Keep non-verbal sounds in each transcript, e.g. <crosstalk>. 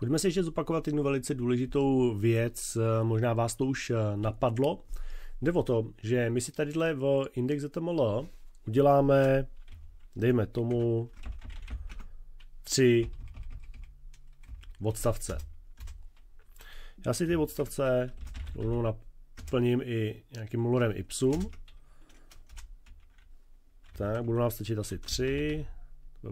Pojďme si ještě zopakovat jednu velice důležitou věc, eh, možná vás to už eh, napadlo. Jde o to, že my si tadyhle v index.html uděláme, dejme tomu, tři odstavce. Já si ty odstavce naplním i nějakým molorem ipsum. Tak, budu nám stačit asi tři,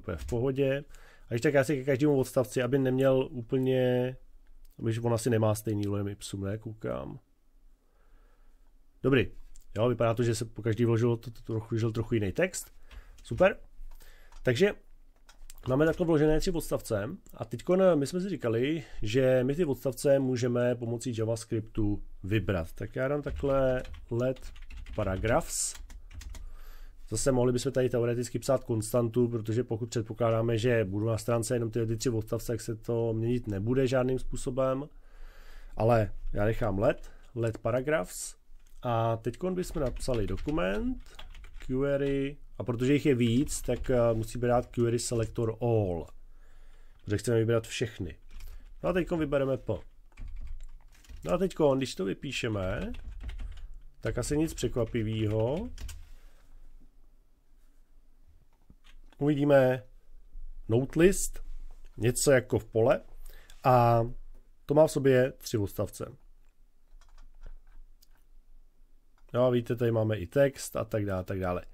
to je v pohodě. A když tak já si ke každému odstavci, aby neměl úplně, abyž on asi nemá stejný lojem psům, ne, koukám. Dobrý, jo, vypadá to, že se po každý vložil to, to, trochu, trochu jiný text. Super. Takže máme takhle vložené tři odstavce a teď eh, my jsme si říkali, že my ty odstavce můžeme pomocí JavaScriptu vybrat. Tak já dám takhle let paragraphs Zase mohli bychom tady teoreticky psát konstantu, protože pokud předpokládáme, že budu na stránce jenom ty tři odstavce, tak se to měnit nebude žádným způsobem. Ale já nechám let, let paragraphs. A teď bychom napsali dokument, query, a protože jich je víc, tak eh, musíme dát query selector all. Protože chceme vybrat všechny. No a teď vybereme po. No a teď, když to vypíšeme, tak asi nic překvapivého. uvidíme note list, něco jako v pole a to má v sobě tři odstavce. No a víte, tady máme i text a tak dále, tak dále.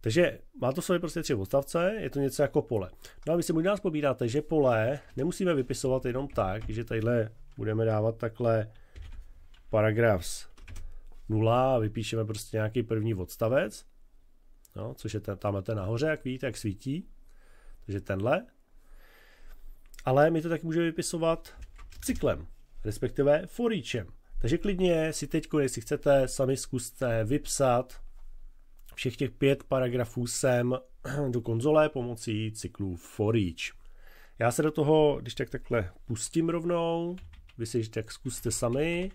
Takže má to v sobě prostě tři odstavce, je to něco jako pole. No a vy si možná vzpomínáte, že pole nemusíme vypisovat jenom tak, že tadyhle budeme dávat takhle paragrafs 0 a vypíšeme prostě nějaký první odstavec jo, no, což je tamhle ten nahoře, jak vidíte, jak svítí, takže tenhle. Ale my to taky můžeme vypisovat cyklem, respektive for eachem. Takže klidně si teď, jestli chcete, sami zkuste vypsat všech těch pět paragrafů sem <clears throat> do konzole pomocí cyklu for each. Já se do toho, když tak takhle pustím rovnou, vy si tak zkuste sami,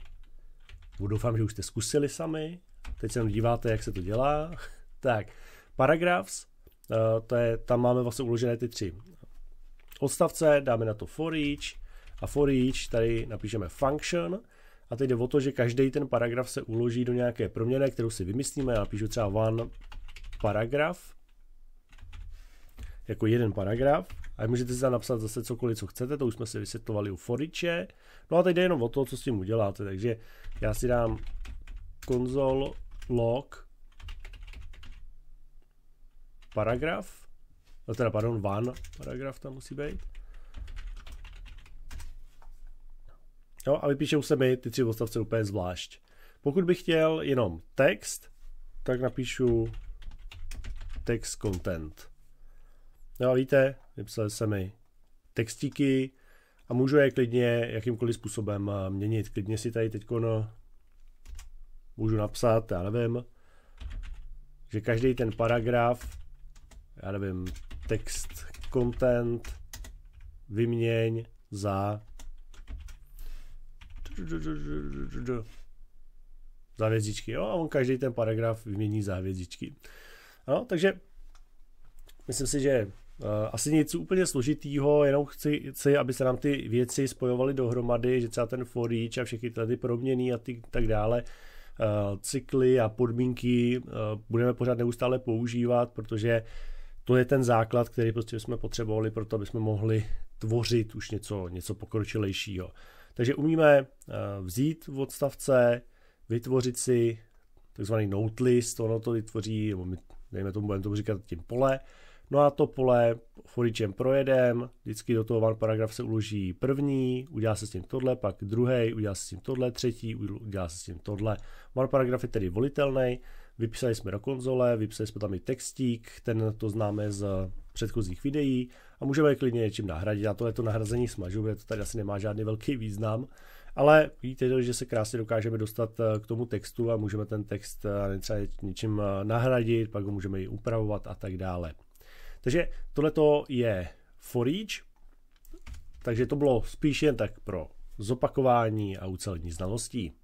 doufám, že už jste zkusili sami, teď se díváte, jak se to dělá, <laughs> tak Paragraphs, eh, to je, tam máme vlastně uložené ty tři odstavce, dáme na to for each a for each tady napíšeme function a teď jde o to, že každý ten paragraf se uloží do nějaké proměny, kterou si vymyslíme, já napíšu třeba one paragraf, jako jeden paragraf a můžete si tam napsat zase cokoliv, co chcete, to už jsme si vysvětlovali u foriče. No a teď jde jenom o to, co s tím uděláte, takže já si dám console log paragraf, no teda pardon, one paragraf tam musí být. Jo, no, a vypíšou se mi ty tři odstavce úplně zvlášť. Pokud bych chtěl jenom text, tak napíšu text content. No a víte, vypsali se mi textíky a můžu je klidně jakýmkoliv způsobem eh, měnit. Klidně si tady teď no, můžu napsat, já nevím, že každý ten paragraf já nevím, text content vyměň za za hvězdičky, jo, a on každý ten paragraf vymění za hvězdičky. No, takže myslím si, že uh, asi nic úplně složitýho, jenom chci, chci, aby se nám ty věci spojovaly dohromady, že třeba ten for each a všechny tady proměny a ty, tak dále, uh, cykly a podmínky uh, budeme pořád neustále používat, protože uh, to je ten základ, který prostě jsme potřebovali pro to, aby jsme mohli tvořit už něco, něco pokročilejšího. Takže umíme eh, vzít v odstavce, vytvořit si takzvaný note list, ono to vytvoří, nebo my, dejme tomu, budeme tomu říkat tím pole, No a to pole foričem projedem, vždycky do toho one paragraf se uloží první, udělá se s tím tohle, pak druhý, udělá se s tím tohle, třetí, udělá se s tím tohle. One paragraf je tedy volitelný, Vypsali jsme do konzole, vypsali jsme tam i textík, ten to známe z předchozích videí a můžeme je klidně něčím nahradit. A tohle to nahrazení smažu, protože to tady asi nemá žádný velký význam. Ale vidíte, že se krásně dokážeme dostat eh, k tomu textu a můžeme ten text eh, třeba něčím eh, nahradit, pak ho můžeme i upravovat a tak dále. Takže tohle je for each, takže to bylo spíš jen tak pro zopakování a ucelení znalostí.